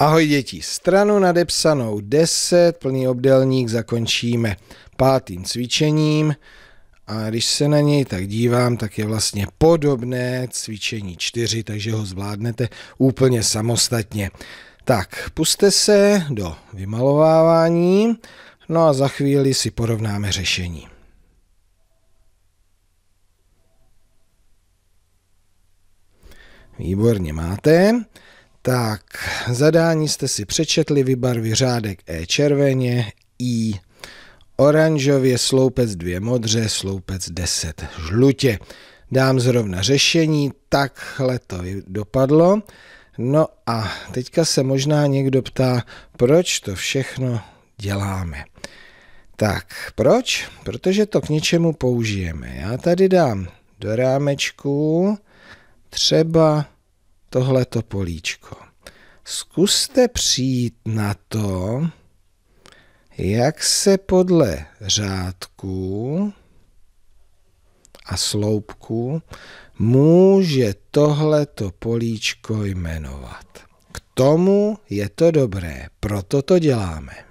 Ahoj děti, stranu nadepsanou 10, plný obdelník zakončíme pátým cvičením a když se na něj tak dívám, tak je vlastně podobné cvičení 4, takže ho zvládnete úplně samostatně. Tak, puste se do vymalovávání, no a za chvíli si porovnáme řešení. Výborně máte. Tak, zadání jste si přečetli, vybarvy řádek E červeně, I oranžově, sloupec 2 modře, sloupec 10 žlutě. Dám zrovna řešení, takhle to dopadlo. No a teďka se možná někdo ptá, proč to všechno děláme. Tak, proč? Protože to k něčemu použijeme. Já tady dám do rámečku třeba tohleto políčko. Zkuste přijít na to, jak se podle řádků a sloupků může tohleto políčko jmenovat. K tomu je to dobré, proto to děláme.